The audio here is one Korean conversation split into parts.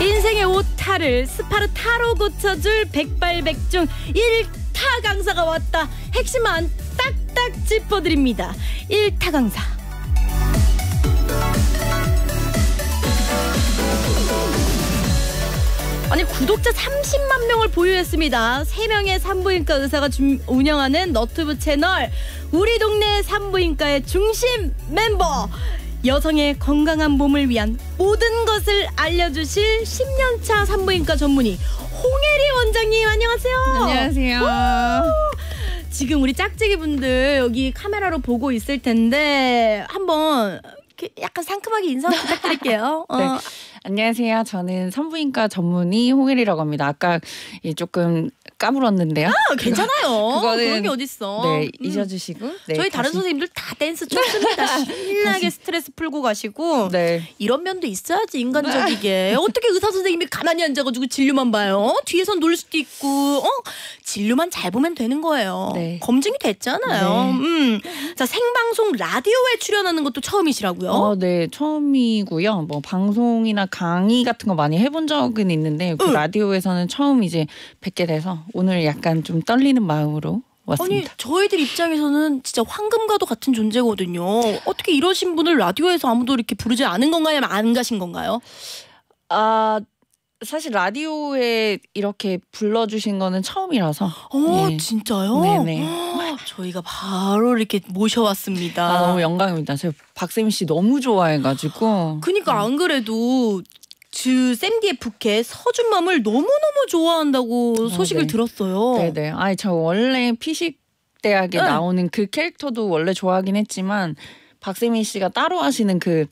인생의 오타를 스파르타로 고쳐줄 백발백중 1타 강사가 왔다. 핵심만 딱딱 짚어드립니다. 1타 강사. 아니 구독자 30만 명을 보유했습니다. 3명의 산부인과 의사가 주, 운영하는 너튜브 채널 우리 동네 산부인과의 중심 멤버 여성의 건강한 몸을 위한 모든 것을 알려주실 10년차 산부인과 전문의 홍혜리 원장님 안녕하세요. 안녕하세요. 지금 우리 짝지기 분들 여기 카메라로 보고 있을 텐데 한번 약간 상큼하게 인사 부탁드릴게요. 네. 어. 안녕하세요. 저는 산부인과 전문의 홍일이라고 합니다. 아까 조금 까불었는데요. 아, 괜찮아요. 그거는 그런 게 어딨어. 네, 음. 잊어주시고. 네, 저희 다른 다시. 선생님들 다 댄스 춤춥니다. 신나게 스트레스 풀고 가시고. 네. 이런 면도 있어야지 인간적이게. 어떻게 의사 선생님이 가만히 앉아가지고 진료만 봐요? 뒤에서 놀 수도 있고, 어? 진료만 잘 보면 되는 거예요. 네. 검증이 됐잖아요. 네. 음. 자, 생방송 라디오에 출연하는 것도 처음이시라고요? 어, 네, 처음이고요. 뭐 방송이나 강의 같은 거 많이 해본 적은 있는데 그 응. 라디오에서는 처음 이제 뵙게 돼서 오늘 약간 좀 떨리는 마음으로 왔습니다. 아니 저희들 입장에서는 진짜 황금과도 같은 존재거든요. 어떻게 이러신 분을 라디오에서 아무도 이렇게 부르지 않은 건가요? 안 가신 건가요? 아 사실 라디오에 이렇게 불러주신 거는 처음이라서. 어 네. 진짜요? 네네. 저희가 바로 이렇게 모셔왔습니다. 아, 너무 영광입니다. 제가 박세씨 너무 좋아해가지고. 그니까 안 그래도 주 샌디의 부캐 서준맘을 너무너무 좋아한다고 아, 소식을 네. 들었어요. 네네. 네. 아니 저 원래 피식 대학에 응. 네. 나오는 그 캐릭터도 원래 좋아하긴 했지만 박세민 씨가 따로 하시는 그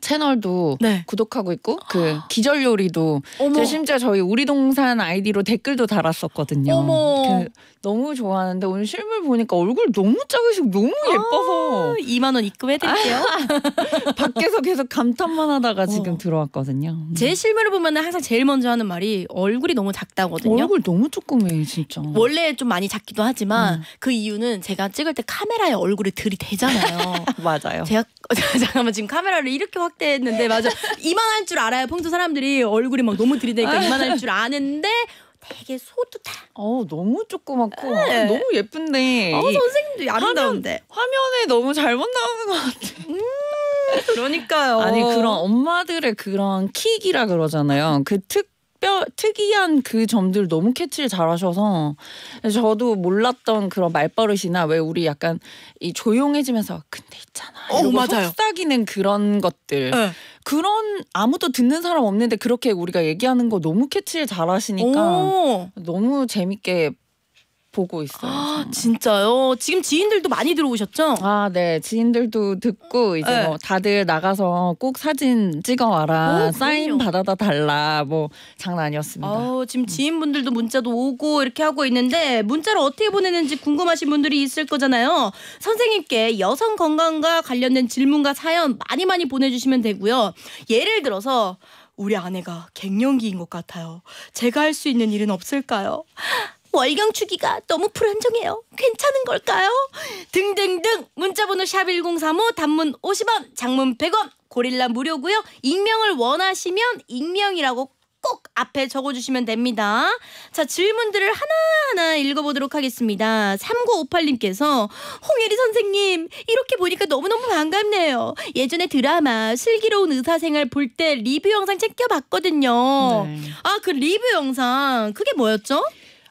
채널도 네. 구독하고 있고 그 아. 기절 요리도 저 심지어 저희 우리 동산 아이디로 댓글도 달았었거든요. 어머. 그 너무 좋아하는데 오늘 실물 보니까 얼굴 너무 작으시고 너무 아, 예뻐서 아, 2만 원 입금해 드릴게요. 아. 밖에서 계속 감탄만 하다가 어. 지금 들어왔거든요. 음. 제 실물을 보면 항상 제일 먼저 하는 말이 얼굴이 너무 작다거든요. 얼굴 너무 조그매 진짜. 원래 좀 많이 작기도 하지만 음. 그 이유는 제가 찍을 때 카메라에 얼굴을 들이대잖아요. 맞아요. 제가 잠깐만 지금 카메라를 이렇게 확 확대했는데 맞아 이만할 줄 알아요. 평소 사람들이 얼굴이 막 너무 들이대니까 아. 이만할 줄 아는데 되게 소두다. 어 너무 조그맣고 네. 아, 너무 예쁜데. 어 선생님도 아름다운데. 화면, 화면에 너무 잘못 나오는 것 같아. 음. 그러니까요. 아니 그런 엄마들의 그런 킥이라 그러잖아요. 그 특. 특별 특이한 그 점들 너무 캐치를 잘하셔서 저도 몰랐던 그런 말버릇이나 왜 우리 약간 이 조용해지면서 근데 있잖아 어, 맞아요. 속삭이는 그런 것들 네. 그런 아무도 듣는 사람 없는데 그렇게 우리가 얘기하는 거 너무 캐치를 잘하시니까 오. 너무 재밌게 보고 있어요. 아, 진짜요? 지금 지인들도 많이 들어오셨죠? 아, 네. 지인들도 듣고 이제 네. 뭐 다들 나가서 꼭 사진 찍어 와라. 사인 받아다 달라. 뭐 장난 아니었습니다. 아, 지금 음. 지인분들도 문자도 오고 이렇게 하고 있는데 문자를 어떻게 보내는지 궁금하신 분들이 있을 거잖아요. 선생님께 여성 건강과 관련된 질문과 사연 많이 많이 보내 주시면 되고요. 예를 들어서 우리 아내가 갱년기인 것 같아요. 제가 할 수 있는 일은 없을까요? 월경 추기가 너무 불안정해요. 괜찮은 걸까요? 등등등 문자번호 샵1035 단문 50원 장문 100원 고릴라 무료고요. 익명을 원하시면 익명이라고 꼭 앞에 적어주시면 됩니다. 자, 질문들을 하나하나 읽어보도록 하겠습니다. 3958님께서, 홍예리 선생님, 이렇게 보니까 너무너무 반갑네요. 예전에 드라마, 슬기로운 의사생활 볼 때 리뷰 영상 챙겨봤거든요. 네. 아, 그 리뷰 영상, 그게 뭐였죠?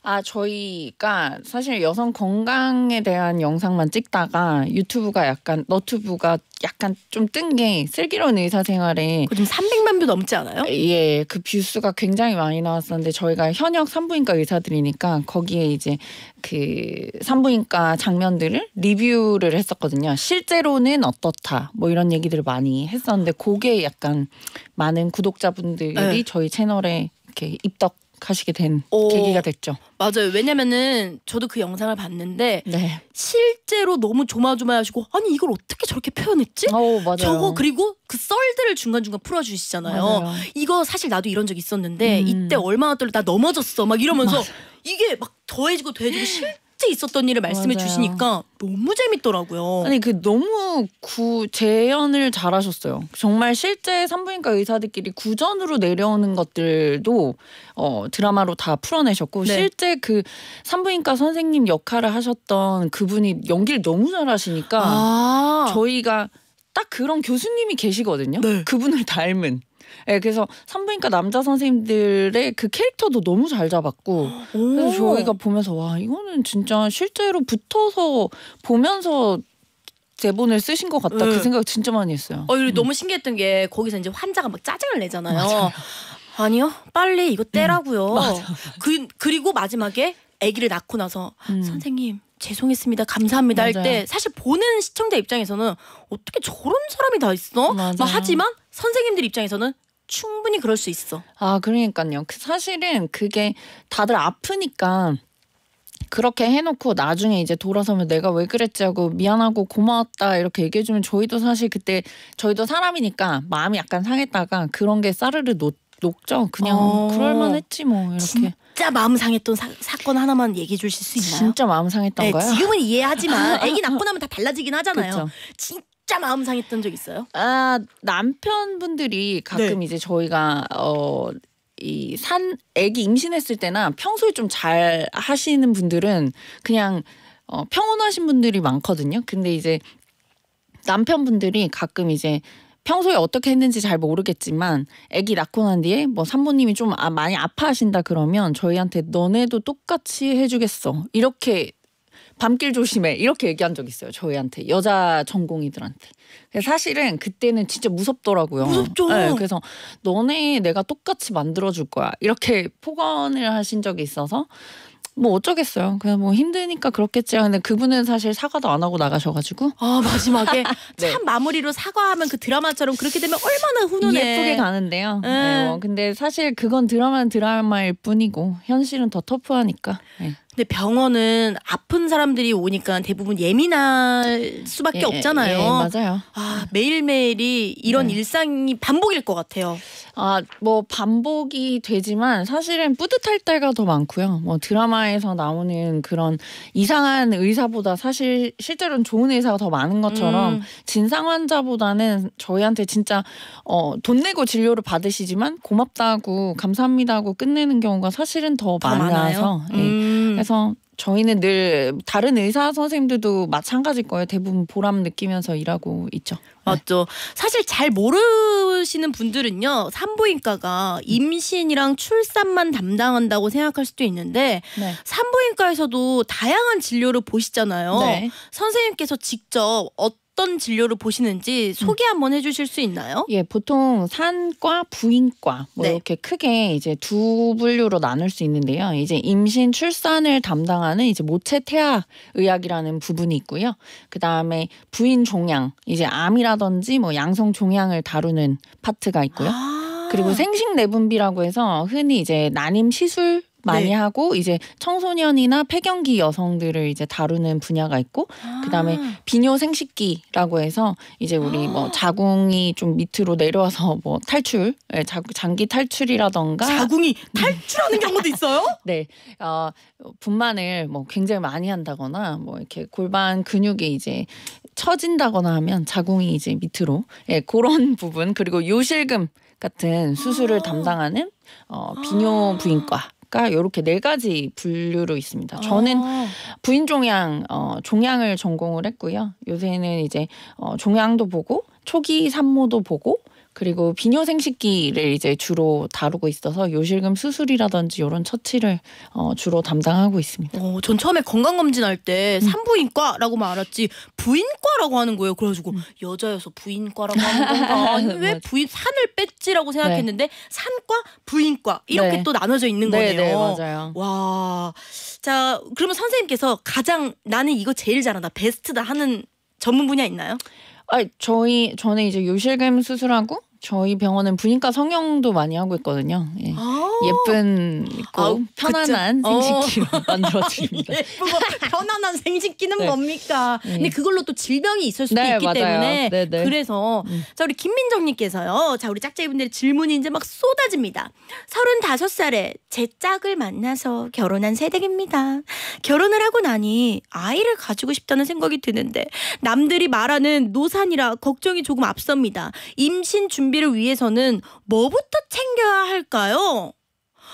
아 저희가 사실 여성 건강에 대한 영상만 찍다가 유튜브가 약간 너튜브가 약간 좀 뜬 게 슬기로운 의사생활에 지금 300만 뷰 넘지 않아요? 예, 그 뷰수가 굉장히 많이 나왔었는데 저희가 현역 산부인과 의사들이니까 거기에 이제 그 산부인과 장면들을 리뷰를 했었거든요. 실제로는 어떻다 뭐 이런 얘기들을 많이 했었는데 그게 약간 많은 구독자분들이 네. 저희 채널에 이렇게 입덕 가시게 된 오. 계기가 됐죠. 맞아요. 왜냐면은 저도 그 영상을 봤는데 네. 실제로 너무 조마조마하시고 아니 이걸 어떻게 저렇게 표현했지? 오, 어, 맞아요. 저거 그리고 그 썰들을 중간중간 풀어주시잖아요. 맞아요. 이거 사실 나도 이런 적 있었는데 음. 이때 얼마나 떨려 나 넘어졌어 막 이러면서 맞아. 이게 막 더해지고 더해지고 실 실제 있었던 일을 말씀해 맞아요. 주시니까 너무 재밌더라고요. 아니 그 너무 구 재연을 잘하셨어요. 정말 실제 산부인과 의사들끼리 구전으로 내려오는 것들도 어, 드라마로 다 풀어내셨고 네. 실제 그 산부인과 선생님 역할을 하셨던 그분이 연기를 너무 잘하시니까 아 저희가 딱 그런 교수님이 계시거든요. 네. 그분을 닮은. 네, 그래서 산부인과 남자 선생님들의 그 캐릭터도 너무 잘 잡았고 그래서 저희가 보면서 와 이거는 진짜 실제로 붙어서 보면서 대본을 쓰신 것 같다 그 네. 그 생각 진짜 많이 했어요. 어, 음. 너무 신기했던 게 거기서 이제 환자가 막 짜증을 내잖아요. 맞아요. 아니요 빨리 이거 음. 떼라고요. 음, 그, 그리고 마지막에 아기를 낳고 나서 음. 선생님 죄송했습니다. 감사합니다 할 때 사실 보는 시청자 입장에서는 어떻게 저런 사람이 다 있어? 뭐 맞 하지만 선생님들 입장에서는 충분히 그럴 수 있어. 아, 그러니까요. 그 사실은 그게 다들 아프니까 그렇게 해놓고 나중에 이제 돌아서면 내가 왜 그랬지 하고 미안하고 고마웠다 이렇게 얘기해주면 저희도 사실 그때 저희도 사람이니까 마음이 약간 상했다가 그런 게 싸르르 녹죠. 그냥 어... 그럴만했지 뭐 이렇게. 진짜 마음 상했던 사, 건 하나만 얘기해 주실 수 있나요? 진짜 마음 상했던 네, 거요? 지금은 이해하지만 아기 낳고 나면 다 달라지긴 하잖아요. 진짜 마음 상했던 적 있어요? 아 남편분들이 가끔 네. 이제 저희가 어. 이산 아기 임신했을 때나 평소에 좀 잘 하시는 분들은 그냥 어, 평온하신 분들이 많거든요. 근데 이제 남편분들이 가끔 이제 평소에 어떻게 했는지 잘 모르겠지만 아기 낳고 난 뒤에 뭐 산모님이 좀 아, 많이 아파하신다 그러면 저희한테 너네도 똑같이 해주겠어 이렇게 밤길 조심해 이렇게 얘기한 적 있어요 저희한테 여자 전공이들한테 사실은 그때는 진짜 무섭더라고요 무섭죠 네, 그래서 너네 내가 똑같이 만들어줄 거야 이렇게 폭언을 하신 적이 있어서 뭐 어쩌겠어요. 그냥 뭐 힘드니까 그렇겠지. 근데 그분은 사실 사과도 안 하고 나가셔가지고. 아 마지막에 네. 참 마무리로 사과하면 그 드라마처럼 그렇게 되면 얼마나 훈훈해. 예쁘게 가는데요. 네, 뭐. 근데 사실 그건 드라마는 드라마일 뿐이고 현실은 더 터프하니까. 네. 근데 병원은 아픈 사람들이 오니까 대부분 예민할 수밖에 예, 예, 없잖아요. 예, 맞아요. 아, 매일매일이 이런 네. 일상이 반복일 것 같아요. 아, 뭐 반복이 되지만 사실은 뿌듯할 때가 더 많고요. 뭐 드라마에서 나오는 그런 이상한 의사보다 사실 실제로는 좋은 의사가 더 많은 것처럼 음. 진상 환자보다는 저희한테 진짜 어, 돈 내고 진료를 받으시지만 고맙다고 감사합니다고 끝내는 경우가 사실은 더, 더 많아서 예. 음. 그래서 저희는 늘 다른 의사 선생님들도 마찬가지일 거예요. 대부분 보람 느끼면서 일하고 있죠. 네. 맞죠. 사실 잘 모르시는 분들은요. 산부인과가 임신이랑 출산만 담당한다고 생각할 수도 있는데 네. 산부인과에서도 다양한 진료를 보시잖아요. 네. 선생님께서 직접 어떤 어떤 진료를 보시는지 소개 음. 한번 해주실 수 있나요? 예, 보통 산과 부인과 뭐 네. 이렇게 크게 이제 두 분류로 나눌 수 있는데요. 이제 임신 출산을 담당하는 이제 모체 태아 의학이라는 부분이 있고요. 그 다음에 부인 종양 이제 암이라든지 뭐 양성 종양을 다루는 파트가 있고요. 아 그리고 생식 내분비라고 해서 흔히 이제 난임 시술 많이 네. 하고 이제 청소년이나 폐경기 여성들을 이제 다루는 분야가 있고 아. 그다음에 비뇨 생식기라고 해서 이제 우리 뭐 아. 뭐 자궁이 좀 밑으로 내려와서 뭐 탈출 예, 자, 장기 탈출이라던가 자궁이 음. 탈출하는 경우도 있어요? 네. 어, 분만을 뭐 굉장히 많이 한다거나 뭐 이렇게 골반 근육이 이제 처진다거나 하면 자궁이 이제 밑으로 예, 그런 부분 그리고 요실금 같은 수술을 아. 담당하는 어, 아. 비뇨 부인과 작가 이렇게 네 가지 분류로 있습니다. 아. 저는 부인 종양 어, 종양을 전공을 했고요. 요새는 이제 어, 종양도 보고 초기 산모도 보고 그리고 비뇨생식기를 이제 주로 다루고 있어서 요실금 수술이라든지 이런 처치를 어, 주로 담당하고 있습니다. 어, 전 처음에 건강검진 할때 음. 산부인과라고만 알았지 부인과라고 하는 거예요. 그래가지고 음. 여자여서 부인과라고 하는 건가? 아니, 왜 부인 산을 뺐지라고 생각했는데 네. 산과 부인과 이렇게 네. 또 나눠져 있는 거네요. 네, 네, 맞아요. 와, 자 그러면 선생님께서 가장 나는 이거 제일 잘한다, 베스트다 하는 전문 분야 있나요? 아, 저희 저는 이제 요실금 수술하고 저희 병원은 분인과 성형도 많이 하고 있거든요. 예. 아 예쁜 고아 그, 편안한 생식기 만들어드립니다. 예쁘고 편안한 생식기는 네. 뭡니까? 네. 근데 그걸로 또 질병이 있을 수도 네, 있기 맞아요. 때문에 네네. 네. 그래서 음. 자 우리 김민정님께서요. 자 우리 짝짝이분들 질문이 이제 막 쏟아집니다. 서른다섯 살에제 짝을 만나서 결혼한 새댁입니다. 결혼을 하고 나니 아이를 가지고 싶다는 생각이 드는데 남들이 말하는 노산이라 걱정이 조금 앞섭니다. 임신 준비를 위해서는 뭐부터 챙겨야 할까요?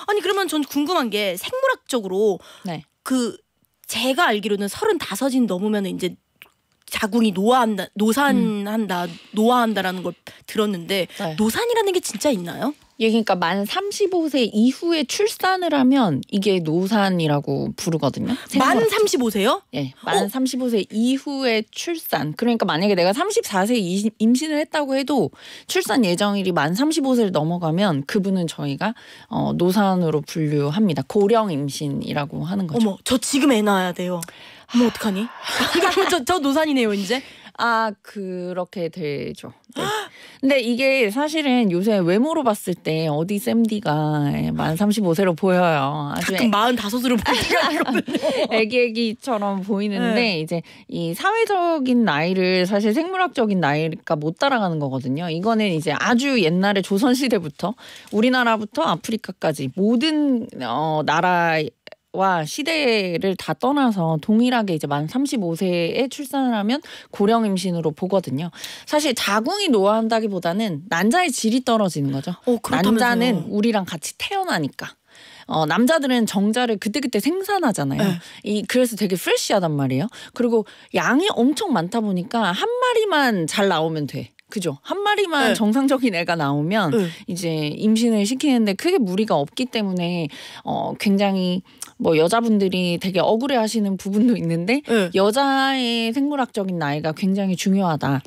아니 그러면 전 궁금한 게 생물학적으로 네. 그 제가 알기로는 서른다섯인 넘으면 이제 자궁이 노화한다, 노산한다, 음. 노화한다라는 걸 들었는데 네. 노산이라는 게 진짜 있나요? 예, 그러니까 만 35세 이후에 출산을 하면 이게 노산이라고 부르거든요. 만 35세요? 예, 어? 만 어? 35세 이후에 출산. 그러니까 만약에 내가 34세 임신을 했다고 해도 출산 예정일이 만 35세를 넘어가면 그분은 저희가 어, 노산으로 분류합니다. 고령 임신이라고 하는 거죠. 어머, 저 지금 애 낳아야 돼요. 뭐 어떡하니? 그러니까 저, 저 노산이네요, 이제. 아 그렇게 되죠. 네. 근데 이게 사실은 요새 외모로 봤을 때 어디 샘디가만 35세로 보여요. 아주 가끔 45세로 보이거든요. 애기애기처럼 보이는데 네. 이제 이 사회적인 나이를 사실 생물학적인 나이가 못 따라가는 거거든요. 이거는 이제 아주 옛날에 조선 시대부터 우리나라부터 아프리카까지 모든 어, 나라 와 시대를 다 떠나서 동일하게 이제 만 35세에 출산을 하면 고령 임신으로 보거든요. 사실 자궁이 노화한다기보다는 난자의 질이 떨어지는 거죠. 어, 난자는 우리랑 같이 태어나니까. 어, 남자들은 정자를 그때그때 생산하잖아요. 네. 이 그래서 되게 프레쉬하단 말이에요. 그리고 양이 엄청 많다 보니까 한 마리만 잘 나오면 돼. 그죠. 한 마리만 네. 정상적인 애가 나오면 네. 이제 임신을 시키는데 크게 무리가 없기 때문에 어 굉장히 뭐 여자분들이 되게 억울해 하시는 부분도 있는데 네. 여자의 생물학적인 나이가 굉장히 중요하다.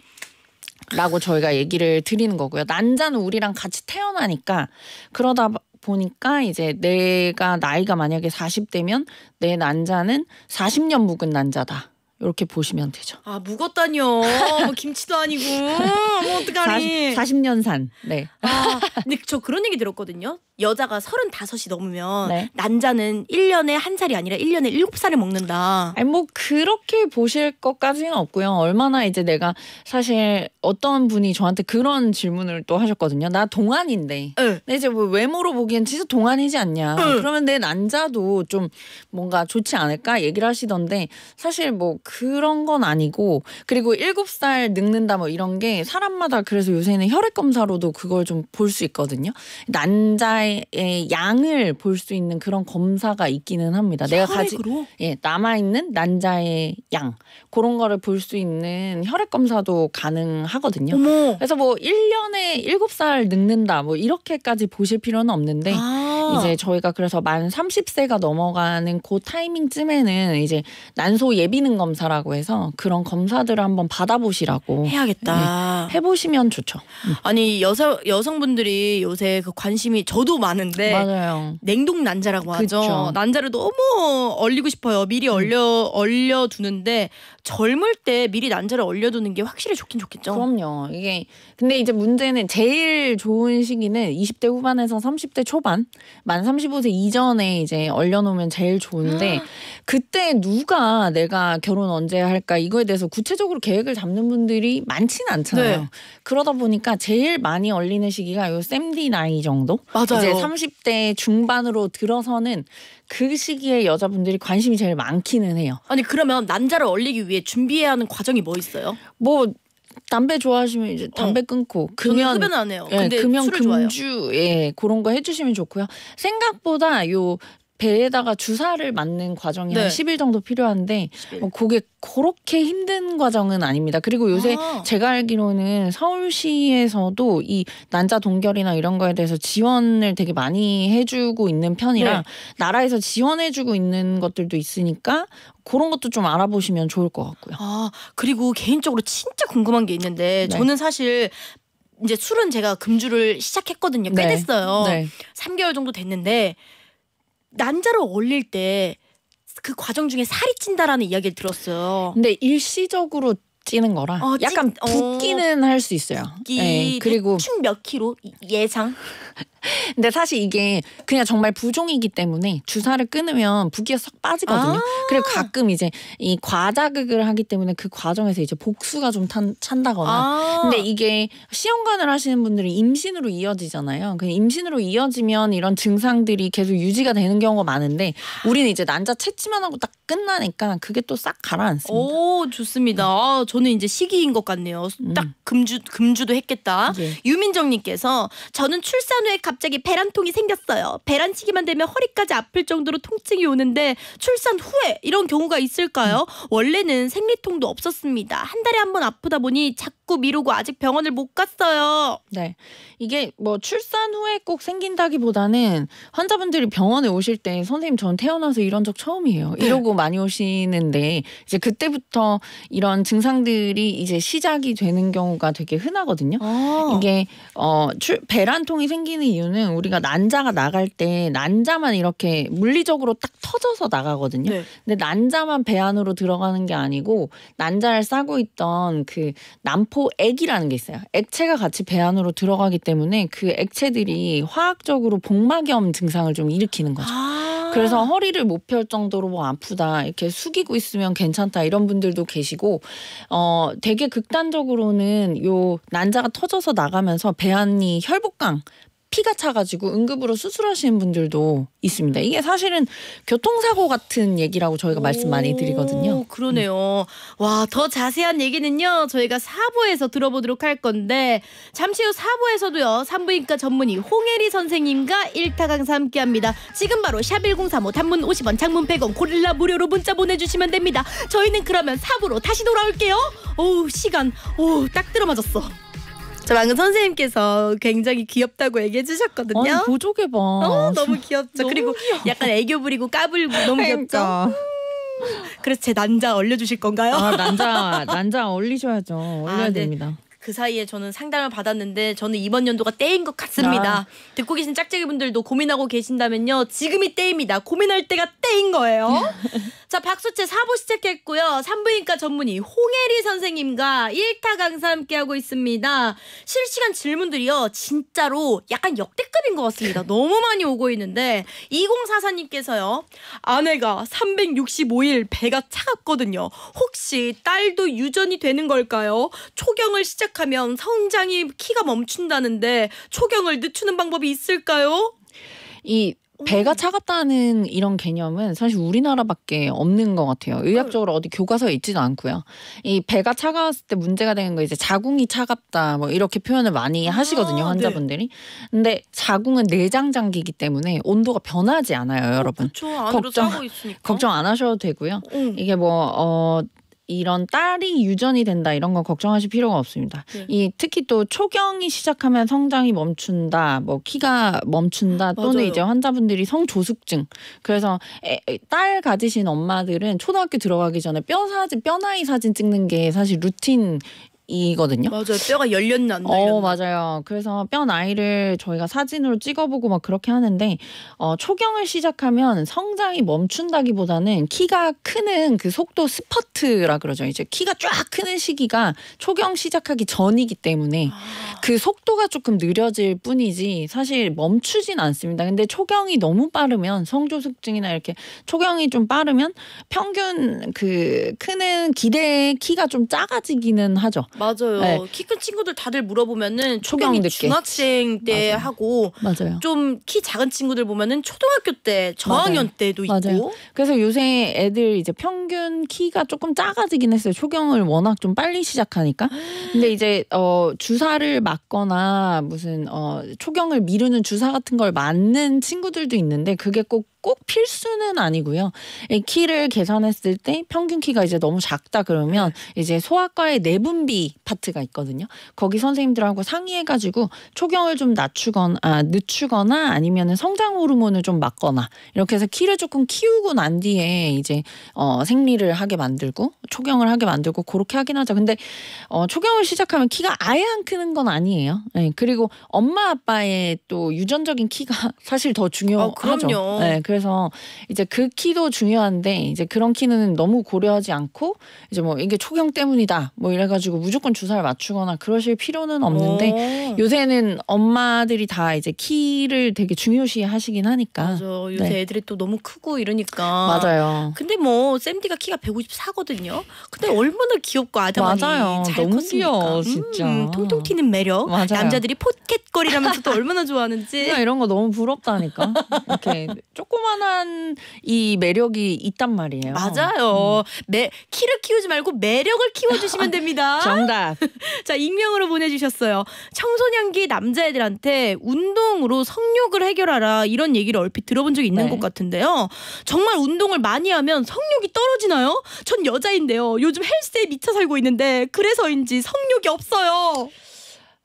라고 저희가 얘기를 드리는 거고요. 난자는 우리랑 같이 태어나니까 그러다 보니까 이제 내가 나이가 만약에 40대면 내 난자는 40년 묵은 난자다. 이렇게 보시면 되죠. 아 묵었다뇨. 뭐 김치도 아니고 뭐 어떡하니. 40, 년 산. 네. 아 근데 저 그런 얘기 들었거든요. 여자가 35이 넘으면 네. 남자는 1년에 한 살이 아니라 1년에 7살을 먹는다. 아니 뭐 그렇게 보실 것까지는 없고요. 얼마나 이제 내가 사실 어떤 분이 저한테 그런 질문을 또 하셨거든요. 나 동안인데. 응. 네. 이제 뭐 외모로 보기엔 진짜 동안이지 않냐. 응. 네. 그러면 내 난자도 좀 뭔가 좋지 않을까 얘기를 하시던데 사실 뭐 그런 건 아니고 그리고 일곱 살 늙는다 뭐 이런 게 사람마다 그래서 요새는 혈액 검사로도 그걸 좀 볼 수 있거든요. 난자의 양을 볼 수 있는 그런 검사가 있기는 합니다. 혈액으로? 내가 가지 예 남아 있는 난자의 양 그런 거를 볼 수 있는 혈액 검사도 가능하거든요. 어머. 그래서 뭐 일년에 일곱 살 늙는다 뭐 이렇게까지 보실 필요는 없는데. 아. 이제 저희가 그래서 만 30세가 넘어가는 그 타이밍쯤에는 이제 난소 예비능 검사라고 해서 그런 검사들을 한번 받아보시라고 해야겠다. 네, 해보시면 좋죠. 음. 아니 여성 여성분들이 요새 그 관심이 저도 많은데 맞아요. 냉동 난자라고 하죠. 그쵸. 난자를 너무 얼리고 싶어요. 미리 음. 얼려 음. 얼려두는데 젊을 때 미리 난자를 얼려두는 게 확실히 좋긴 좋겠죠. 그럼요. 이게 근데 이제 문제는 제일 좋은 시기는 20대 후반에서 30대 초반 만 35세 이전에 이제 얼려놓으면 제일 좋은데 음. 그때 누가 내가 결혼 언제 할까 이거에 대해서 구체적으로 계획을 잡는 분들이 많지는 않잖아요. 네. 그러다 보니까 제일 많이 얼리는 시기가 요 샘디 나이 정도. 맞아요. 이제 30대 중반으로 들어서는 그 시기에 여자분들이 관심이 제일 많기는 해요. 아니 그러면 남자를 얼리기 위해 준비해야 하는 과정이 뭐 있어요? 뭐 담배 좋아하시면 이제 담배 어. 끊고 금연 흡연 안 해요. 예, 근데 금연 술을 금주 좋아요예 그런 거 해주시면 좋고요. 생각보다 요 배에다가 주사를 맞는 과정이 네. 한 10일 정도 필요한데 10일. 어, 뭐 그게 그렇게 힘든 과정은 아닙니다. 그리고 요새 아. 제가 알기로는 서울시에서도 이 난자 동결이나 이런 거에 대해서 지원을 되게 많이 해주고 있는 편이라 네. 나라에서 지원해주고 있는 것들도 있으니까 그런 것도 좀 알아보시면 좋을 것 같고요. 아 그리고 개인적으로 진짜 궁금한 게 있는데 네. 저는 사실 이제 술은 제가 금주를 시작했거든요. 꽤 됐어요. 3개월 정도 됐는데 난자를 올릴 때 그 과정 중에 살이 찐다라는 이야기를 들었어요. 근데 일시적으로 찌는 거라 어, 약간 찐- 어. 붓기는 할 수 있어요. 붓기 예, 그리고 충몇 킬로 예상? 근데 사실 이게 그냥 정말 부종이기 때문에 주사를 끊으면 부기가 싹 빠지거든요. 아 그리고 가끔 이제 이 과자극을 하기 때문에 그 과정에서 이제 복수가 좀 탄, 찬다거나. 아 근데 이게 시험관을 하시는 분들이 임신으로 이어지잖아요. 그 임신으로 이어지면 이런 증상들이 계속 유지가 되는 경우가 많은데 우리는 이제 난자 채취만 하고 딱 끝나니까 그게 또 싹 가라앉습니다. 오 좋습니다. 네. 아, 저는 이제 시기인 것 같네요. 딱 음. 금주 금주도 했겠다. 예. 유민정님께서 저는 출산 후에 갑자기 배란통이 생겼어요. 배란치기만 되면 허리까지 아플 정도로 통증이 오는데 출산 후에 이런 경우가 있을까요? 음. 원래는 생리통도 없었습니다. 한 달에 한 번 아프다 보니 자꾸 미루고 미루고 아직 병원을 못 갔어요. 네. 이게 뭐 출산 후에 꼭 생긴다기보다는 환자분들이 병원에 오실 때 선생님 전 태어나서 이런 적 처음이에요. 네. 이러고 많이 오시는데 이제 그때부터 이런 증상들이 이제 시작이 되는 경우가 되게 흔하거든요. 아. 이게 어 출, 배란통이 생기는 이유는 우리가 난자가 나갈 때 난자만 이렇게 물리적으로 딱 터져서 나가거든요. 네. 근데 난자만 배 안으로 들어가는 게 아니고 난자를 싸고 있던 그 난포 고액이라는 그 게 있어요. 액체가 같이 배 안으로 들어가기 때문에 그 액체들이 화학적으로 복막염 증상을 좀 일으키는 거죠. 아 그래서 허리를 못 펼 정도로 뭐 아프다 이렇게 숙이고 있으면 괜찮다 이런 분들도 계시고 어 되게 극단적으로는 요 난자가 터져서 나가면서 배 안이 혈복강 피가 차가지고 응급으로 수술하시는 분들도 있습니다. 이게 사실은 교통사고 같은 얘기라고 저희가 말씀 많이 드리거든요. 그러네요. 음. 와, 더 자세한 얘기는요. 저희가 4부에서 들어보도록 할 건데 잠시 후 4부에서도요. 산부인과 전문의 홍혜리 선생님과 일타 강사 함께합니다. 지금 바로 샵1035 단문 50원 장문 100원 고릴라 무료로 문자 보내주시면 됩니다. 저희는 그러면 4부로 다시 돌아올게요. 오 시간 오딱 들어맞았어. 저 방금 선생님께서 굉장히 귀엽다고 얘기해 주셨거든요. 아니, 보조개 봐. 어, 너무 귀엽죠. 너무 그리고 귀여워. 약간 애교 부리고 까불고 너무 귀엽죠. 그러니까. 음. 그래서 제 난자 얼려주실 건가요? 아, 난자 난자 얼리셔야죠. 아, 얼려야 아, 됩니다. 그 사이에 저는 상담을 받았는데 저는 이번 연도가 때인 것 같습니다. 아. 듣고 계신 짝짝이 분들도 고민하고 계신다면요. 지금이 때입니다. 고민할 때가 때인 거예요. 자, 박수채 4부 시작했고요. 산부인과 전문의 홍혜리 선생님과 1타 강사 함께하고 있습니다. 실시간 질문들이요. 진짜로 약간 역대급인 것 같습니다. 너무 많이 오고 있는데 2044님께서요. 아내가 365일 배가 차갑거든요. 혹시 딸도 유전이 되는 걸까요? 초경을 시작 시작하면 성장이 키가 멈춘다는데 초경을 늦추는 방법이 있을까요? 이 배가 차갑다는 이런 개념은 사실 우리나라밖에 없는 것 같아요. 의학적으로 어디 교과서에 있지도 않고요. 이 배가 차가웠을 때 문제가 되는 거 이제 자궁이 차갑다 뭐 이렇게 표현을 많이 아, 하시거든요 네. 환자분들이. 근데 자궁은 내장 장기이기 때문에 온도가 변하지 않아요, 여러분. 어, 그쵸, 아, 걱정 걱정 안 하셔도 되고요. 이게 뭐 어, 이런 딸이 유전이 된다 이런 건 걱정하실 필요가 없습니다. 네. 이 특히 또 초경이 시작하면 성장이 멈춘다, 뭐 키가 멈춘다 아, 또는 맞아요. 이제 환자분들이 성조숙증. 그래서 애, 딸 가지신 엄마들은 초등학교 들어가기 전에 뼈 사진, 뼈 나이 사진 찍는 게 사실 루틴 이거든요. 맞아요. 뼈가 열렸나 안 열렸나. 어 맞아요. 그래서 뼈 나이를 저희가 사진으로 찍어보고 막 그렇게 하는데 어, 초경을 시작하면 성장이 멈춘다기보다는 키가 크는 그 속도 스퍼트라 그러죠. 이제 키가 쫙 크는 시기가 초경 시작하기 전이기 때문에 아. 그 속도가 조금 느려질 뿐이지 사실 멈추진 않습니다. 근데 초경이 너무 빠르면 성조숙증이나 이렇게 초경이 좀 빠르면 평균 그 크는 기대 키가 좀 작아지기는 하죠. 맞아요. 네. 키큰 친구들 다들 물어보면은 초경 늦게 중학생 때 맞아요. 하고 맞아요. 좀 키 작은 친구들 보면은 초등학교 때 저학년 맞아요. 때도 있고. 그래서 요새 애들 이제 평균 키가 조금 작아지긴 했어요. 초경을 워낙 좀 빨리 시작하니까. 근데 이제 어 주사를 맞거나 무슨 어 초경을 미루는 주사 같은 걸 맞는 친구들도 있는데 그게 꼭꼭 필수는 아니고요. 키를 계산했을 때 평균 키가 이제 너무 작다 그러면 이제 소아과의 내분비 파트가 있거든요. 거기 선생님들하고 상의해가지고 초경을 좀 낮추거나 아, 늦추거나 아니면 성장 호르몬을 좀맞거나 이렇게 해서 키를 조금 키우고 난 뒤에 이제 어, 생리를 하게 만들고 초경을 하게 만들고 그렇게 하긴 하죠. 근데 어, 초경을 시작하면 키가 아예 안 크는 건 아니에요. 네, 그리고 엄마 아빠의 또 유전적인 키가 사실 더 어, 중요하죠. 어, 그럼요. 네, 그래서 이제 그 키도 중요한데 이제 그런 키는 너무 고려하지 않고 이제 뭐 이게 초경 때문이다 뭐 이래가지고 무조건 주사를 맞추거나 그러실 필요는 없는데 오. 요새는 엄마들이 다 이제 키를 되게 중요시 하시긴 하니까. 맞아. 요새 네. 애들이 또 너무 크고 이러니까. 맞아요. 근데 뭐 샌디가 키가 154거든요. 근데 얼마나 귀엽고 아담하니 잘 너무 컸으니까. 귀여워 음, 진짜. 음, 통통 튀는 매력. 맞아요. 남자들이 포켓거리라면서 또 얼마나 좋아하는지. 이런 거 너무 부럽다니까. 이렇게 조금 조그만한 이 매력이 있단 말이에요. 맞아요. 음. 매, 키를 키우지 말고 매력을 키워주시면 됩니다. 정답. 자 익명으로 보내주셨어요. 청소년기 남자애들한테 운동으로 성욕을 해결하라 이런 얘기를 얼핏 들어본 적이 있는 네. 것 같은데요. 정말 운동을 많이 하면 성욕이 떨어지나요? 전 여자인데요. 요즘 헬스에 미쳐 살고 있는데 그래서인지 성욕이 없어요.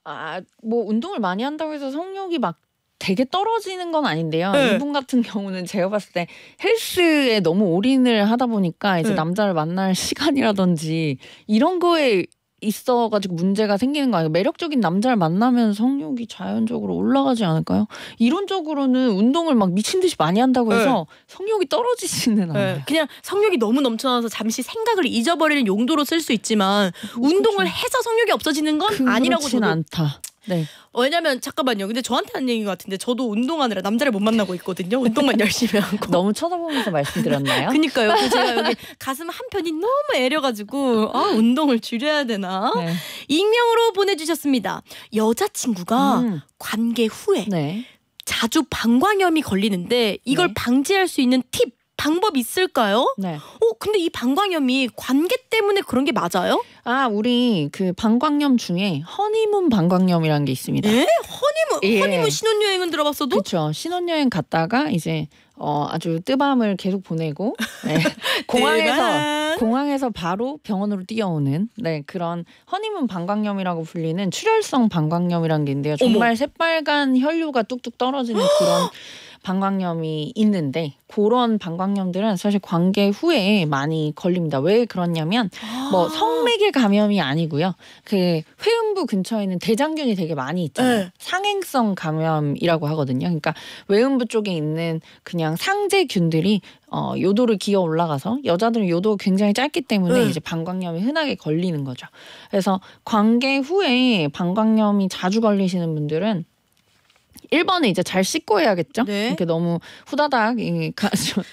아, 뭐 운동을 많이 한다고 해서 성욕이 막 되게 떨어지는 건 아닌데요. 네. 이분 같은 경우는 제가 봤을 때 헬스에 너무 올인을 하다 보니까 이제 네. 남자를 만날 시간이라든지 이런 거에 있어가지고 문제가 생기는 거 아니에요? 매력적인 남자를 만나면 성욕이 자연적으로 올라가지 않을까요? 이론적으로는 운동을 막 미친 듯이 많이 한다고 네. 해서 네. 성욕이 떨어지지는 네. 않아요. 그냥 성욕이 너무 넘쳐나서 잠시 생각을 잊어버리는 용도로 쓸 수 있지만 그렇죠. 운동을 해서 성욕이 없어지는 건 아니라고 저는 않다. 네. 왜냐면 잠깐만요. 근데 저한테 한 얘기 같은데 저도 운동하느라 남자를 못 만나고 있거든요. 운동만 열심히 하고. 너무 쳐다보면서 말씀드렸나요? 그니까요. 그 제가 여기 가슴 한 편이 너무 애려가지고 아 운동을 줄여야 되나. 네. 익명으로 보내주셨습니다. 여자친구가 음. 관계 후에 네. 자주 방광염이 걸리는데 이걸 네. 방지할 수 있는 팁 방법 있을까요? 네. 어, 근데 이 방광염이 관계 때문에 그런 게 맞아요? 아, 우리 그 방광염 중에 허니문 방광염이라는 게 있습니다. 예? 허니문 예. 허니문 신혼여행은 들어봤어도? 그렇죠. 신혼여행 갔다가 이제 어, 아주 뜨밤을 계속 보내고 네. 공항에서 공항에서 바로 병원으로 뛰어오는 네, 그런 허니문 방광염이라고 불리는 출혈성 방광염이라는 게 있는데요. 정말 어머. 새빨간 혈류가 뚝뚝 떨어지는 그런 방광염이 있는데 그런 방광염들은 사실 관계 후에 많이 걸립니다. 왜 그러냐면 뭐 아. 성매개 감염이 아니고요. 그 회음부 근처에는 대장균이 되게 많이 있잖아요. 네. 상행성 감염이라고 하거든요. 그러니까 외음부 쪽에 있는 그냥 상재균들이 어, 요도를 기어 올라가서 여자들은 요도가 굉장히 짧기 때문에 네. 이제 방광염이 흔하게 걸리는 거죠. 그래서 관계 후에 방광염이 자주 걸리시는 분들은 1번은 이제 잘 씻고 해야겠죠. 네. 이렇게 너무 후다닥 이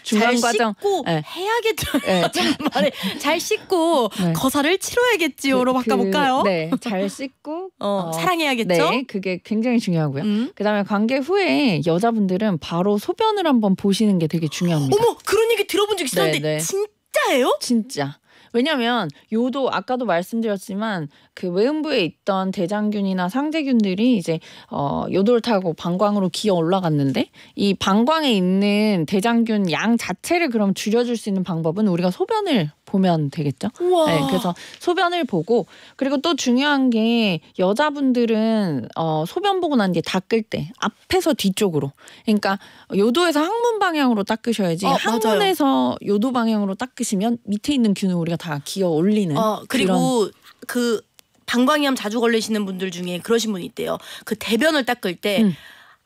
중간 잘 과정 씻고 네. 해야겠죠. 네. 말에 잘 씻고 네. 거사를 치러야겠지요로 그, 그, 바꿔볼까요? 그, 네, 잘 씻고 어, 어, 사랑해야겠죠. 네, 그게 굉장히 중요하고요. 음. 그다음에 관계 후에 여자분들은 바로 소변을 한번 보시는 게 되게 중요합니다. 어머, 그런 얘기 들어본 적 있었는데 네, 네. 진짜예요? 진짜. 왜냐면 요도 아까도 말씀드렸지만 그 외음부에 있던 대장균이나 상대균들이 이제 어 요도를 타고 방광으로 기어 올라갔는데 이 방광에 있는 대장균 양 자체를 그럼 줄여줄 수 있는 방법은 우리가 소변을 보면 되겠죠. 네, 그래서 소변을 보고 그리고 또 중요한 게 여자분들은 어, 소변 보고 난 뒤에 닦을 때 앞에서 뒤쪽으로 그러니까 요도에서 항문 방향으로 닦으셔야지 어, 항문에서 맞아요. 요도 방향으로 닦으시면 밑에 있는 균을 우리가 다 기어 올리는 어, 그리고 그 방광염 자주 걸리시는 분들 중에 그러신 분이 있대요. 그 대변을 닦을 때 음.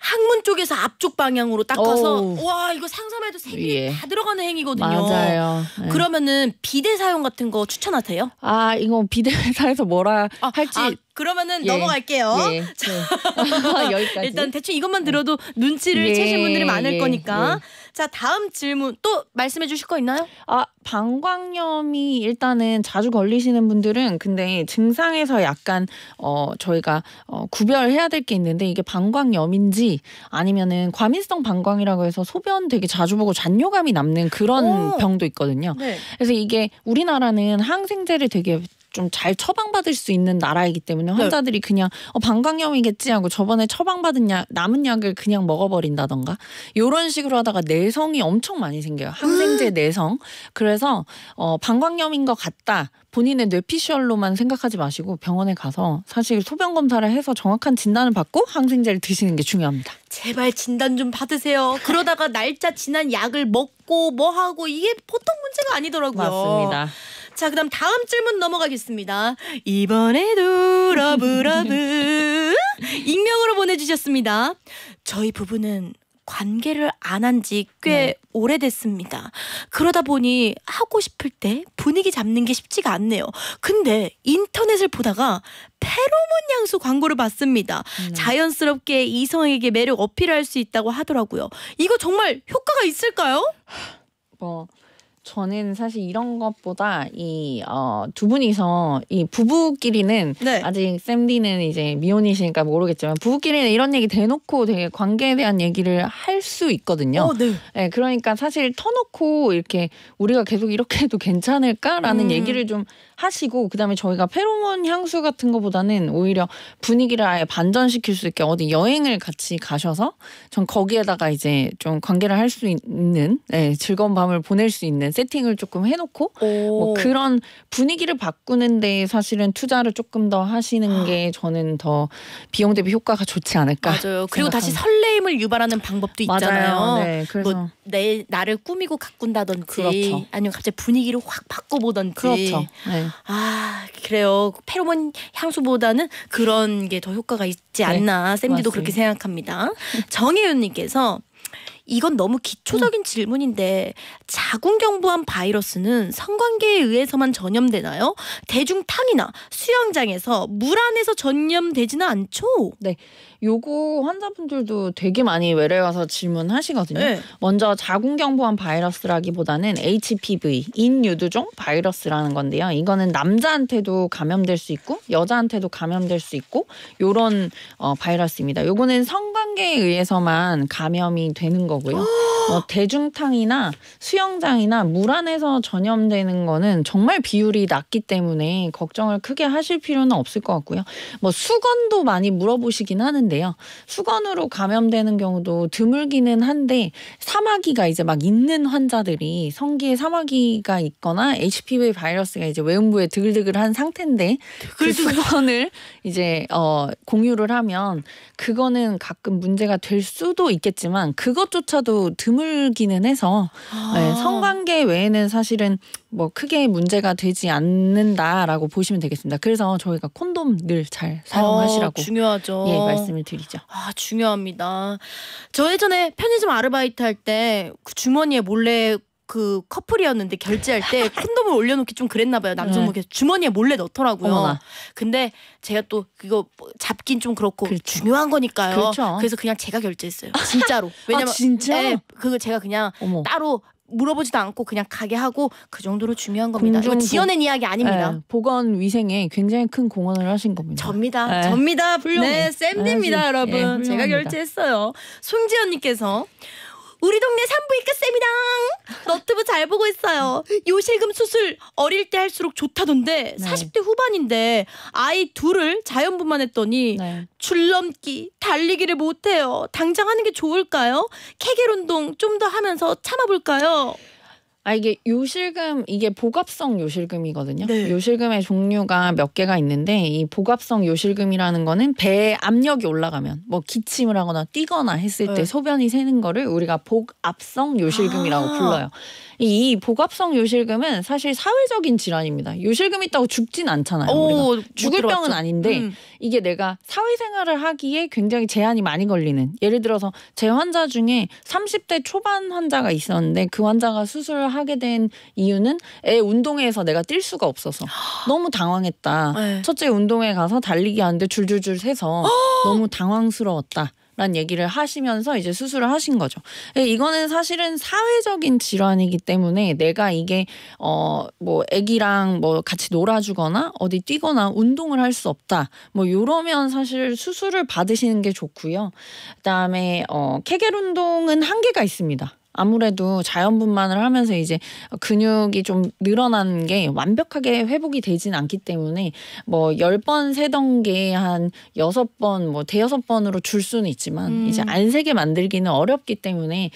항문 쪽에서 앞쪽 방향으로 닦아서 어우. 와 이거 상상해도 세균이 예. 다 들어가는 행위거든요. 맞아요. 네. 그러면은 비대 사용 같은 거 추천하세요? 아 이거 비대사에서 뭐라 아, 할지 아, 그러면은 예. 넘어갈게요. 예. 자, 네. 일단 대충 이것만 들어도 음. 눈치를 예. 채신 분들이 많을 예. 거니까. 예. 자 다음 질문 또 말씀해 주실 거 있나요? 아 방광염이 일단은 자주 걸리시는 분들은 근데 증상에서 약간 어 저희가 어, 구별해야 될 게 있는데 이게 방광염인지 아니면은 과민성 방광이라고 해서 소변 되게 자주 보고 잔뇨감이 남는 그런 오. 병도 있거든요. 네. 그래서 이게 우리나라는 항생제를 되게 좀잘 처방받을 수 있는 나라이기 때문에 네. 환자들이 그냥 어, 방광염이겠지 하고 저번에 처방받은 약 남은 약을 그냥 먹어버린다던가 이런 식으로 하다가 내성이 엄청 많이 생겨요. 항생제 음. 내성. 그래서 어, 방광염인 것 같다. 본인의 뇌피셜로만 생각하지 마시고 병원에 가서 사실 소변 검사를 해서 정확한 진단을 받고 항생제를 드시는 게 중요합니다. 제발 진단 좀 받으세요. 그러다가 날짜 지난 약을 먹고 뭐 하고 이게 보통 문제가 아니더라고요. 맞습니다. 자, 그다음 다음 질문 넘어가겠습니다. 이번에도 러브 러브 익명으로 보내주셨습니다. 저희 부부는 관계를 안 한 지꽤 네. 오래됐습니다. 그러다 보니 하고 싶을 때 분위기 잡는 게 쉽지가 않네요. 근데 인터넷을 보다가 페로몬 향수 광고를 봤습니다. 음. 자연스럽게 이성에게 매력 어필할 수 있다고 하더라고요. 이거 정말 효과가 있을까요? 뭐 저는 사실 이런 것보다 이두 어, 분이서 이 부부끼리는 네. 아직 샘디는 이제 미혼이시니까 모르겠지만 부부끼리는 이런 얘기 대놓고 되게 관계에 대한 얘기를 할 수 있거든요. 어, 네. 네. 그러니까 사실 터놓고 이렇게 우리가 계속 이렇게 해도 괜찮을까라는 음. 얘기를 좀 하시고 그다음에 저희가 페로몬 향수 같은 거보다는 오히려 분위기를 아예 반전시킬 수 있게 어디 여행을 같이 가셔서 전 거기에다가 이제 좀 관계를 할 수 있는 네, 즐거운 밤을 보낼 수 있는 세팅을 조금 해놓고 뭐 그런 분위기를 바꾸는데 사실은 투자를 조금 더 하시는 아. 게 저는 더 비용 대비 효과가 좋지 않을까. 맞아요. 그리고 생각합니다. 다시 설레임을 유발하는 방법도 있잖아요. 맞아요. 네, 그래서 뭐내 나를 꾸미고 가꾼다든지 그렇죠. 아니면 갑자기 분위기를 확바꿔보던지 그렇죠. 네. 아 그래요 페로몬 향수보다는 그런 게 더 효과가 있지 네. 않나 네. 쌤들도 맞습니다. 그렇게 생각합니다 정혜윤님께서 이건 너무 기초적인 음. 질문인데 자궁경부암 바이러스는 성관계에 의해서만 전염되나요? 대중탕이나 수영장에서 물 안에서 전염되지는 않죠? 네. 요거 환자분들도 되게 많이 외래 와서 질문하시거든요. 네. 먼저 자궁경부암 바이러스라기보다는 HPV 인유두종 바이러스라는 건데요. 이거는 남자한테도 감염될 수 있고 여자한테도 감염될 수 있고 요런 어, 바이러스입니다. 요거는 성관계에 의해서만 감염이 되는 거 거고요. 어, 대중탕이나 수영장이나 물 안에서 전염되는 거는 정말 비율이 낮기 때문에 걱정을 크게 하실 필요는 없을 것 같고요. 뭐 수건도 많이 물어보시긴 하는데요. 수건으로 감염되는 경우도 드물기는 한데 사마귀가 이제 막 있는 환자들이 성기에 사마귀가 있거나 HPV 바이러스가 이제 외음부에 드글드글한 상태인데 그 수건을 이제 어 공유를 하면 그거는 가끔 문제가 될 수도 있겠지만 그것도 그것조차도 드물기는 해서 네, 아. 네, 성관계 외에는 사실은 뭐 크게 문제가 되지 않는다라고 보시면 되겠습니다. 그래서 저희가 콘돔 늘잘 어, 사용하시라고 아, 중요하죠. 예 말씀을 드리죠. 아 중요합니다. 저 예전에 편의점 아르바이트 할 때 그 주머니에 몰래 그 커플이었는데 결제할 때 콘돔을 올려놓기 좀 그랬나 봐요 남성분께서 네. 주머니에 몰래 넣더라고요. 어머나. 근데 제가 또 그거 뭐 잡긴 좀 그렇고 그렇죠. 중요한 거니까요. 그렇죠. 그래서 그냥 제가 결제했어요. 진짜로. 아, 왜냐면 아, 진짜? 네, 그거 제가 그냥 어머. 따로 물어보지도 않고 그냥 가게 하고 그 정도로 중요한 겁니다. 공중, 지어낸 이야기 아닙니다. 네, 보건 위생에 굉장히 큰 공헌을 하신 겁니다. 접니다. 네. 접니다. 훌륭해. 네, 쌤입니다, 예, 여러분. 네, 제가 결제했어요. 송지연님께서 우리 동네 산부인과 쌤이랑 너트브잘 보고 있어요. 요실금 수술 어릴 때 할수록 좋다던데 네. 40대 후반인데 아이 둘을 자연분만 했더니 네. 줄넘기, 달리기를 못해요. 당장 하는 게 좋을까요? 케겔 운동 좀 더 하면서 참아볼까요? 아 이게 요실금 이게 복갑성 요실금이거든요. 네. 요실금의 종류가 몇 개가 있는데 이복갑성 요실금이라는 거는 배에 압력이 올라가면 뭐 기침을 하거나 뛰거나 했을 때 네. 소변이 새는 거를 우리가 복압성 요실금이라고 아 불러요. 이 보갑성 요실금은 사실 사회적인 질환입니다. 요실금 있다고 죽진 않잖아요. 오, 우리가. 죽을 병은 아닌데 음. 이게 내가 사회생활을 하기에 굉장히 제한이 많이 걸리는 예를 들어서 제 환자 중에 30대 초반 환자가 있었는데 그 환자가 수술을 하게 된 이유는 애 운동회에서 내가 뛸 수가 없어서 너무 당황했다. 네. 첫째 운동회 가서 달리기 하는데 줄줄줄 새서 너무 당황스러웠다. 라는 얘기를 하시면서 이제 수술을 하신 거죠. 예, 이거는 사실은 사회적인 질환이기 때문에 내가 이게 어 뭐 아기랑 뭐 같이 놀아주거나 어디 뛰거나 운동을 할 수 없다. 뭐이러면 사실 수술을 받으시는 게 좋고요. 그다음에 어 케겔 운동은 한계가 있습니다. 아무래도 자연분만을 하면서 이제 근육이 좀 늘어나는 게 완벽하게 회복이 되진 않기 때문에 뭐 열 번 세던 게 한 여섯 번뭐 대여섯 번으로 줄 수는 있지만 음. 이제 안 세게 만들기는 어렵기 때문에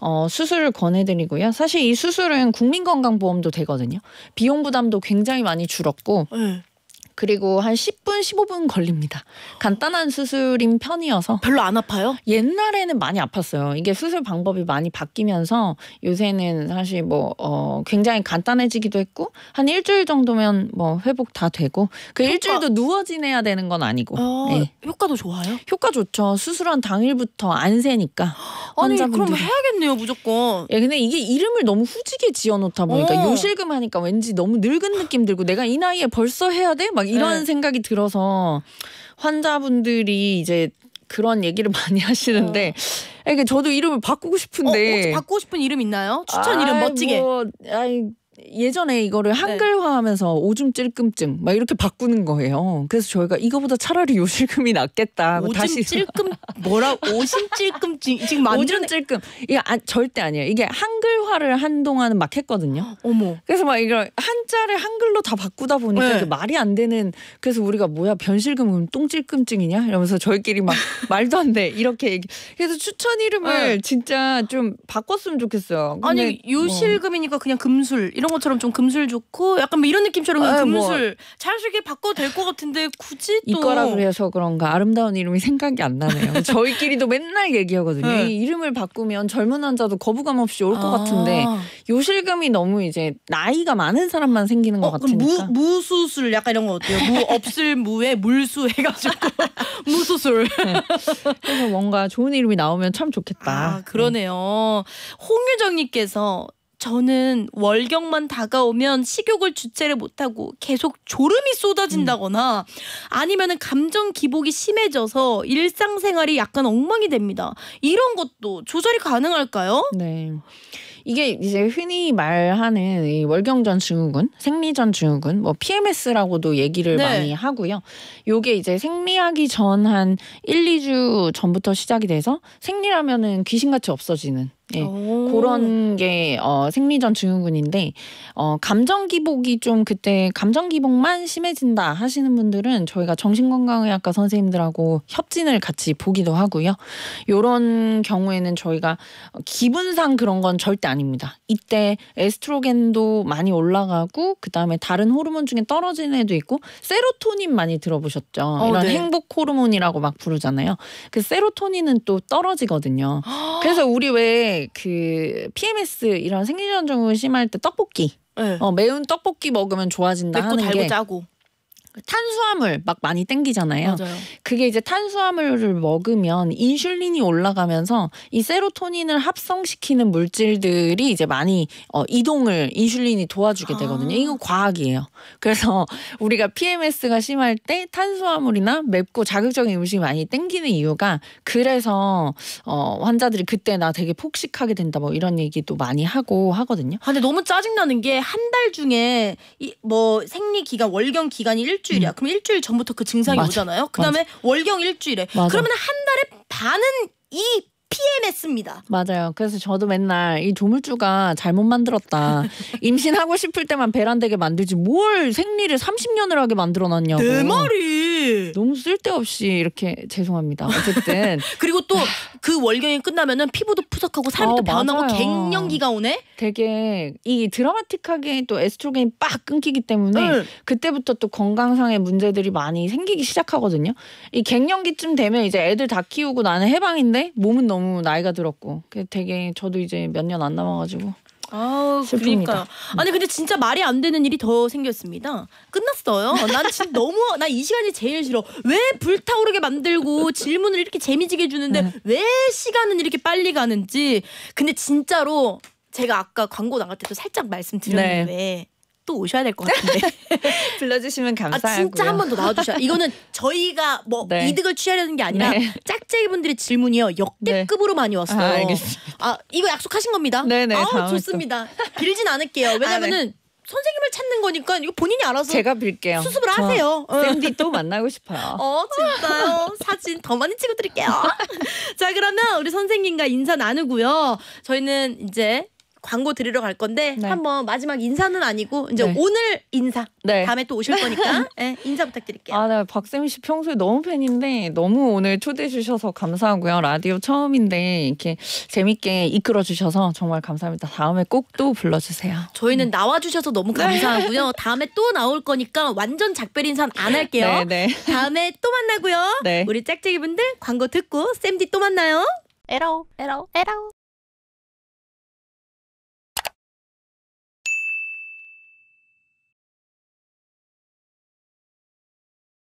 어, 수술을 권해드리고요. 사실 이 수술은 국민건강보험도 되거든요. 비용 부담도 굉장히 많이 줄었고 네. 그리고 한 10분 15분 걸립니다. 간단한 수술인 편이어서 별로 안 아파요? 옛날에는 많이 아팠어요. 이게 수술 방법이 많이 바뀌면서 요새는 사실 뭐 어, 굉장히 간단해지기도 했고 한 일주일 정도면 뭐 회복 다 되고 그 효과... 일주일도 누워 지내야 되는 건 아니고 어, 네. 효과도 좋아요? 효과 좋죠. 수술한 당일부터 안세니까 아니 환자분들 그럼 해야겠네요 무조건. 예 근데 이게 이름을 너무 후지게 지어놓다 보니까 어. 요실금 하니까 왠지 너무 늙은 느낌 들고 내가 이 나이에 벌써 해야 돼? 막막 이런 네. 생각이 들어서 환자분들이 이제 그런 얘기를 많이 하시는데 어. 저도 이름을 바꾸고 싶은데 어, 바꾸고 싶은 이름 있나요? 추천 이름 멋지게. 뭐, 아이, 예전에 이거를 네. 한글화하면서 네. 오줌 찔끔증 막 이렇게 바꾸는 거예요. 그래서 저희가 이거보다 차라리 요실금이 낫겠다. 오줌 다시 찔끔 뭐라 오심 찔끔증 지금 만 오줌 찔끔 이게 아, 절대 아니에요. 이게 한글화를 한동안은 막 했거든요. 어머. 그래서 막 이걸 한자를 한글로 다 바꾸다 보니까 네. 말이 안 되는 그래서 우리가 뭐야 변실금 은 똥찔끔증이냐 이러면서 저희끼리 막 말도 안 돼 이렇게 얘기. 그래서 추천 이름을 네. 진짜 좀 바꿨으면 좋겠어요. 아니 요실금이니까 뭐. 그냥 금술 이런 것처럼 좀 금술 좋고 약간 뭐 이런 느낌처럼 아, 금술 뭐. 자연스럽게 바꿔도 될것 같은데 굳이 또 이거라 그래서 그런가 아름다운 이름이 생각이 안 나네요. 저희끼리도 맨날 얘기하거든요. 네. 이름을 바꾸면 젊은 환자도 거부감 없이 올것 아. 같은데 요실금이 너무 이제 나이가 많은 사람만 생기는 것 어, 같으니까 무, 무수술 약간 이런 거 어때요? 무 없을 무에 물수 해가지고 무수술 네. 그래서 뭔가 좋은 이름이 나오면 참 좋겠다. 아, 그러네요. 네. 홍유정님께서 저는 월경만 다가오면 식욕을 주체를 못하고 계속 졸음이 쏟아진다거나 아니면은 감정 기복이 심해져서 일상생활이 약간 엉망이 됩니다. 이런 것도 조절이 가능할까요? 네. 이게 이제 흔히 말하는 이 월경전 증후군, 생리전 증후군, 뭐 PMS라고도 얘기를 네. 많이 하고요. 요게 이제 생리하기 전 한 1, 2주 전부터 시작이 돼서 생리라면은 귀신같이 없어지는 예, 오. 그런 게 어, 생리전 증후군인데 어, 감정 기복이 좀 그때 감정 기복만 심해진다 하시는 분들은 저희가 정신건강의학과 선생님들하고 협진을 같이 보기도 하고요. 요런 경우에는 저희가 기분상 그런 건 절대 아닙니다. 이때 에스트로겐도 많이 올라가고 그다음에 다른 호르몬 중에 떨어진 애도 있고 세로토닌 많이 들어보셨죠? 어, 이런 네. 행복 호르몬이라고 막 부르잖아요. 그 세로토닌은 또 떨어지거든요. 그래서 우리 왜그 PMS 이런 생리전 증후 심할 때 떡볶이. 네. 어 매운 떡볶이 먹으면 좋아진다 맵고 하는 달고 게 짜고 탄수화물 막 많이 땡기잖아요. 맞아요. 그게 이제 탄수화물을 먹으면 인슐린이 올라가면서 이 세로토닌을 합성시키는 물질들이 이제 많이 어, 이동을 인슐린이 도와주게 되거든요. 아. 이건 과학이에요. 그래서 우리가 PMS가 심할 때 탄수화물이나 맵고 자극적인 음식이 많이 땡기는 이유가 그래서 어, 환자들이 그때 나 되게 폭식하게 된다 뭐 이런 얘기도 많이 하고 하거든요. 아, 근데 너무 짜증나는 게 한 달 중에 이, 뭐 생리 기가 월경 기간이 일 일주일이야. 음. 그럼 일주일 전부터 그 증상이 맞아. 오잖아요. 그다음에 맞아. 월경 일주일에. 그러면 한 달에 반은 이 PMS입니다. 맞아요. 그래서 저도 맨날 이 조물주가 잘못 만들었다. 임신하고 싶을 때만 배란되게 만들지 뭘 생리를 30년을 하게 만들어놨냐고. 내 말이. 너무 쓸데없이 이렇게 죄송합니다. 어쨌든 그리고 또 그 월경이 끝나면은 피부도 푸석하고 살이 어, 또 변하고 갱년기가 오네. 되게 이 드라마틱하게 또 에스트로겐이 빡 끊기기 때문에 응. 그때부터 또 건강상의 문제들이 많이 생기기 시작하거든요. 이 갱년기쯤 되면 이제 애들 다 키우고 나는 해방인데 몸은 너무 나이가 들었고 되게 저도 이제 몇 년 안 남아가지고 아, 슬픕니그러니까 아니 근데 진짜 말이 안 되는 일이 더 생겼습니다. 끝났어요. 난 진짜 너무 나 이 시간이 제일 싫어. 왜 불타오르게 만들고 질문을 이렇게 재미지게 주는데 네. 왜 시간은 이렇게 빨리 가는지. 근데 진짜로 제가 아까 광고 나갈 때도 살짝 말씀드렸는데 네. 또 오셔야 될 것 같은데 불러주시면 감사하고요. 아, 진짜 한 번 더나와주셔 이거는 저희가 뭐 네. 이득을 취하려는 게 아니라 네. 짝짝이 분들의 질문이요 역대급으로 네. 많이 왔어요. 아, 알겠습니다. 아 이거 약속하신 겁니다. 네네. 아 좋습니다. 또. 빌진 않을게요. 왜냐면은 아, 네. 선생님을 찾는 거니까 이거 본인이 알아서 제가 빌게요. 수습을 하세요. 어. 샌디 또 만나고 싶어요. 어 진짜요. 사진 더 많이 찍어드릴게요. 자 그러면 우리 선생님과 인사 나누고요. 저희는 이제 광고 드리러 갈 건데 네. 한번 마지막 인사는 아니고 이제 네. 오늘 인사. 네. 다음에 또 오실 거니까 네, 인사 부탁드릴게요. 아, 네. 박세미 씨 평소에 너무 팬인데 너무 오늘 초대해 주셔서 감사하고요. 라디오 처음인데 이렇게 재밌게 이끌어 주셔서 정말 감사합니다. 다음에 꼭 또 불러 주세요. 저희는 음. 나와 주셔서 너무 네. 감사하고요. 다음에 또 나올 거니까 완전 작별 인사안 할게요. 네, 네. 다음에 또 만나고요. 우리 짝짝이 분들 광고 듣고 쌤디 또 만나요. 에라에라에라